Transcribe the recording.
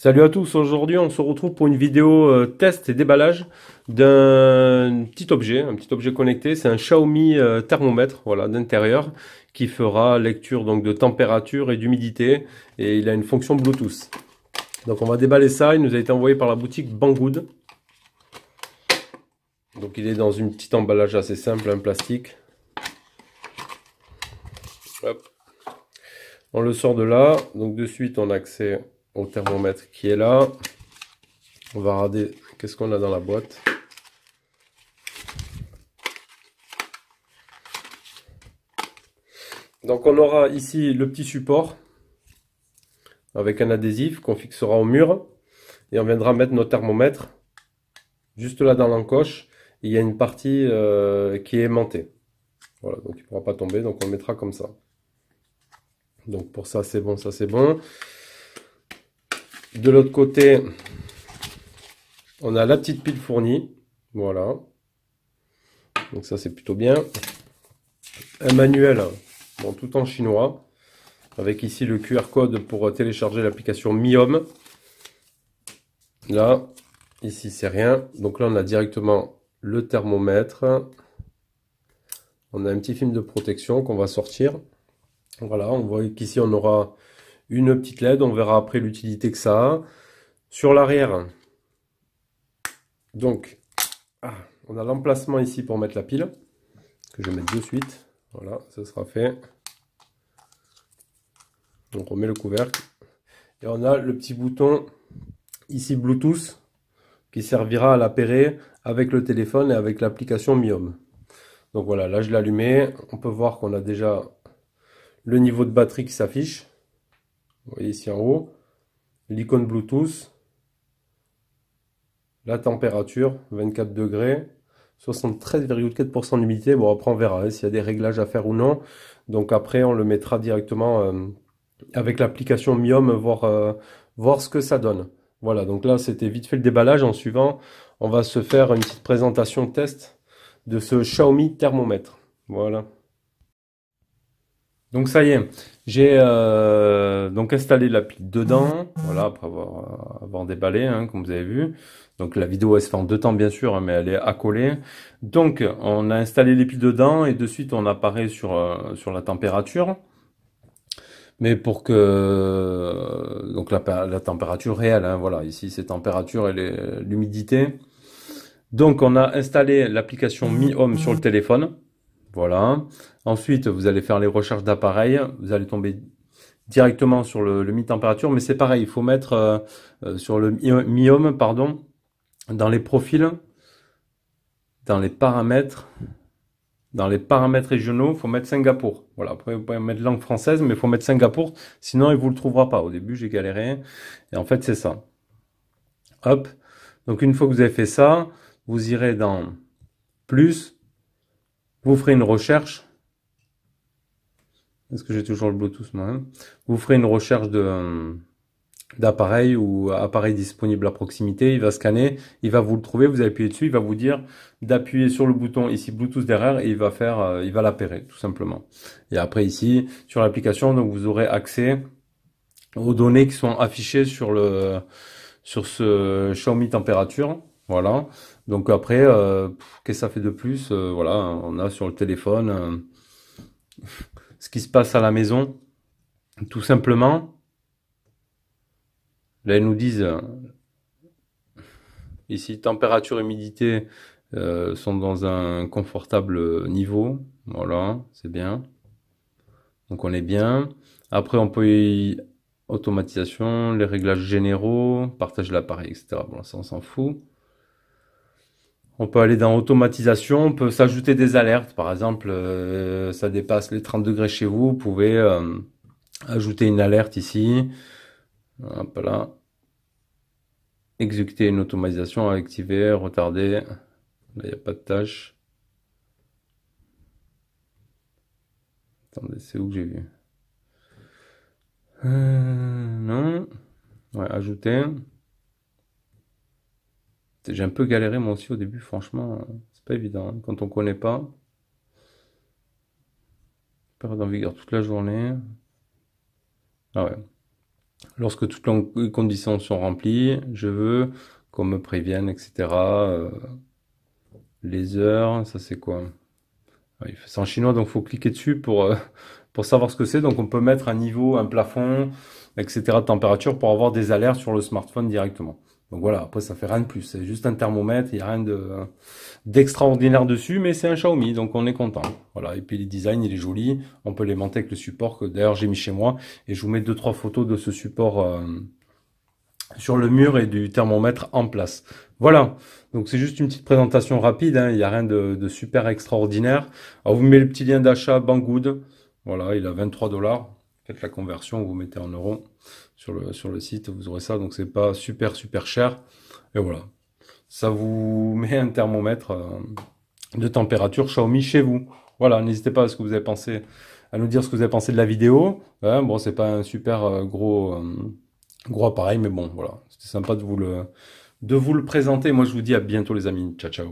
Salut à tous, aujourd'hui on se retrouve pour une vidéo euh, test et déballage d'un petit objet, un petit objet connecté, c'est un Xiaomi euh, thermomètre voilà, d'intérieur qui fera lecture donc de température et d'humidité et il a une fonction Bluetooth. Donc on va déballer ça, il nous a été envoyé par la boutique Banggood. Donc il est dans une petite emballage assez simple, un plastique. On le sort de là, donc de suite on a accès thermomètre qui est là. On va regarder qu'est-ce qu'on a dans la boîte. Donc on aura ici le petit support avec un adhésif qu'on fixera au mur et on viendra mettre nos thermomètres juste là dans l'encoche. Il y a une partie euh, qui est aimantée. Voilà, donc il ne pourra pas tomber, donc on mettra comme ça. Donc pour ça c'est bon, ça c'est bon. De l'autre côté, on a la petite pile fournie. Voilà. Donc ça, c'est plutôt bien. Un manuel, tout en chinois. Avec ici le QR code pour télécharger l'application Miom. Là, ici, c'est rien. Donc là, on a directement le thermomètre. On a un petit film de protection qu'on va sortir. Voilà, on voit qu'ici, on aura une petite LED, on verra après l'utilité que ça a. Sur l'arrière, donc, ah, on a l'emplacement ici pour mettre la pile, que je vais mettre de suite. Voilà, ça sera fait. Donc on met le couvercle. Et on a le petit bouton ici Bluetooth qui servira à l'appairer avec le téléphone et avec l'application Miom. Donc voilà, là je allumé. On peut voir qu'on a déjà le niveau de batterie qui s'affiche. Vous voyez ici en haut, l'icône Bluetooth, la température, 24 degrés, 73,4% d'humidité. Bon, après on verra hein, s'il y a des réglages à faire ou non. Donc après, on le mettra directement euh, avec l'application Miom, voir, euh, voir ce que ça donne. Voilà, donc là, c'était vite fait le déballage. En suivant, on va se faire une petite présentation test de ce Xiaomi thermomètre. Voilà. Donc ça y est, j'ai euh, donc installé l'appli dedans, voilà, après avoir, déballé, hein, comme vous avez vu. Donc la vidéo elle se fait en deux temps bien sûr, hein, mais elle est accolée. Donc on a installé l'appli dedans et de suite on apparaît sur, euh, sur la température. Mais pour que donc la, la température réelle, hein, voilà, ici c'est température et l'humidité. Donc on a installé l'application Mi Home sur le téléphone. Voilà. Ensuite, vous allez faire les recherches d'appareils. Vous allez tomber directement sur le, mi-température, mais c'est pareil, il faut mettre euh, euh, sur le mi pardon, dans les profils, dans les paramètres, dans les paramètres régionaux, il faut mettre Singapour. Voilà, après vous pouvez mettre langue française, mais il faut mettre Singapour, sinon il vous le trouvera pas. Au début, j'ai galéré, et en fait, c'est ça. Hop. Donc une fois que vous avez fait ça, vous irez dans plus, vous ferez une recherche. Est-ce que j'ai toujours le Bluetooth moi-même Vous ferez une recherche de euh, d'appareil ou appareil disponible à proximité, il va scanner, il va vous le trouver, vous appuyez dessus, il va vous dire d'appuyer sur le bouton ici Bluetooth derrière et il va faire, euh, il va l'appairer tout simplement. Et après ici sur l'application, donc vous aurez accès aux données qui sont affichées sur le sur ce Xiaomi température. Voilà. Donc après, euh, qu'est-ce que ça fait de plus euh, Voilà, on a sur le téléphone euh, ce qui se passe à la maison. Tout simplement, là, ils nous disent, ici, température, humidité sont dans un confortable niveau. Voilà, c'est bien. Donc on est bien. Après, on peut y... Automatisation, les réglages généraux, partage de l'appareil, etc. Bon, ça, on s'en fout. On peut aller dans automatisation, on peut s'ajouter des alertes. Par exemple, euh, ça dépasse les 30 degrés chez vous, vous pouvez euh, ajouter une alerte ici. Exécuter une automatisation, activer, retarder. Là, il n'y a pas de tâche. Attendez, c'est où que j'ai vu euh, Non. Ouais, ajouter j'ai un peu galéré moi aussi au début, franchement, c'est pas évident. Hein. Quand on connaît pas, perdre en vigueur toute la journée. Ah Lorsque toutes les conditions sont remplies, je veux qu'on me prévienne, etc. Euh, les heures, ça c'est quoi C'est en chinois, donc il faut cliquer dessus pour, euh, pour savoir ce que c'est. Donc on peut mettre un niveau, un plafond, etc. de température pour avoir des alertes sur le smartphone directement. Donc voilà, après ça fait rien de plus, c'est juste un thermomètre, il n'y a rien d'extraordinaire dessus, mais c'est un Xiaomi, donc on est content. Voilà, et puis le design, il est joli, on peut monter avec le support que d'ailleurs j'ai mis chez moi, et je vous mets deux trois photos de ce support euh, sur le mur et du thermomètre en place. Voilà, donc c'est juste une petite présentation rapide, hein. il n'y a rien de, de, super extraordinaire. Alors vous mettez le petit lien d'achat Banggood, voilà, il a 23 dollars, la conversion, vous mettez en euros sur le, sur le site, vous aurez ça. Donc c'est pas super super cher. Et voilà. Ça vous met un thermomètre euh, de température Xiaomi chez vous. Voilà, n'hésitez pas à ce que vous avez pensé, à nous dire ce que vous avez pensé de la vidéo. Hein, bon, c'est pas un super euh, gros, euh, gros appareil, mais bon, voilà. C'était sympa de vous le, de vous le présenter. Moi, je vous dis à bientôt les amis. Ciao, ciao.